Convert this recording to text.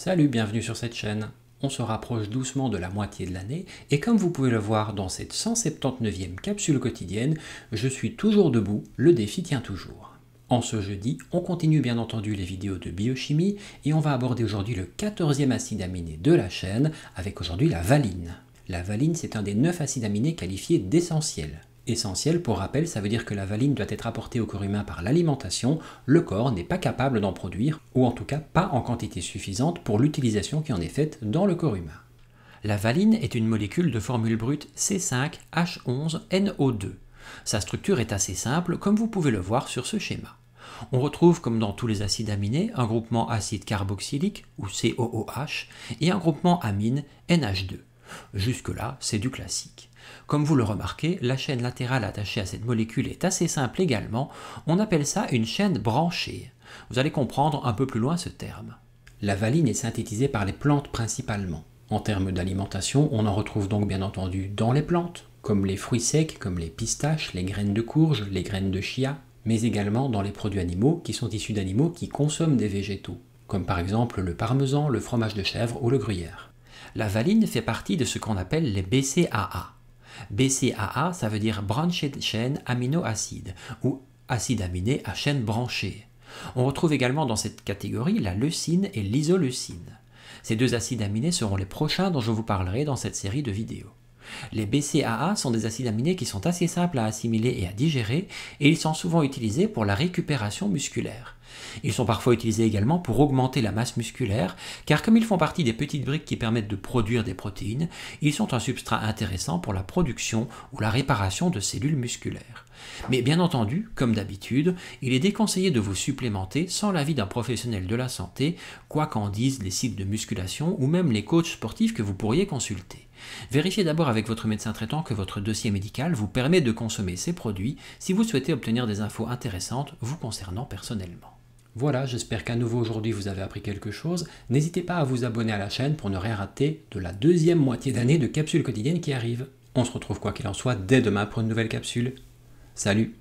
Salut, bienvenue sur cette chaîne. On se rapproche doucement de la moitié de l'année et comme vous pouvez le voir dans cette 179e capsule quotidienne, je suis toujours debout, le défi tient toujours. En ce jeudi, on continue bien entendu les vidéos de biochimie et on va aborder aujourd'hui le 14e acide aminé de la chaîne avec aujourd'hui la valine. La valine, c'est un des 9 acides aminés qualifiés d'essentiels essentiel. Pour rappel, ça veut dire que la valine doit être apportée au corps humain par l'alimentation. Le corps n'est pas capable d'en produire, ou en tout cas pas en quantité suffisante pour l'utilisation qui en est faite dans le corps humain. La valine est une molécule de formule brute C5H11NO2. Sa structure est assez simple, comme vous pouvez le voir sur ce schéma. On retrouve, comme dans tous les acides aminés, un groupement acide carboxylique, ou COOH, et un groupement amine NH2. Jusque-là, c'est du classique. Comme vous le remarquez, la chaîne latérale attachée à cette molécule est assez simple également, on appelle ça une chaîne branchée. Vous allez comprendre un peu plus loin ce terme. La valine est synthétisée par les plantes principalement. En termes d'alimentation, on en retrouve donc bien entendu dans les plantes, comme les fruits secs, comme les pistaches, les graines de courge, les graines de chia, mais également dans les produits animaux qui sont issus d'animaux qui consomment des végétaux, comme par exemple le parmesan, le fromage de chèvre ou le gruyère. La valine fait partie de ce qu'on appelle les BCAA, BCAA, ça veut dire Branched Chain chaîne aminoacide ou acide aminé à chaîne branchée. On retrouve également dans cette catégorie la leucine et l'isoleucine. Ces deux acides aminés seront les prochains dont je vous parlerai dans cette série de vidéos. Les BCAA sont des acides aminés qui sont assez simples à assimiler et à digérer, et ils sont souvent utilisés pour la récupération musculaire. Ils sont parfois utilisés également pour augmenter la masse musculaire, car comme ils font partie des petites briques qui permettent de produire des protéines, ils sont un substrat intéressant pour la production ou la réparation de cellules musculaires. Mais bien entendu, comme d'habitude, il est déconseillé de vous supplémenter sans l'avis d'un professionnel de la santé, quoi qu'en disent les sites de musculation ou même les coachs sportifs que vous pourriez consulter. Vérifiez d'abord avec votre médecin traitant que votre dossier médical vous permet de consommer ces produits si vous souhaitez obtenir des infos intéressantes vous concernant personnellement. Voilà, j'espère qu'à nouveau aujourd'hui vous avez appris quelque chose. N'hésitez pas à vous abonner à la chaîne pour ne rien rater de la deuxième moitié d'année de capsules quotidienne qui arrive. On se retrouve quoi qu'il en soit dès demain pour une nouvelle capsule. Salut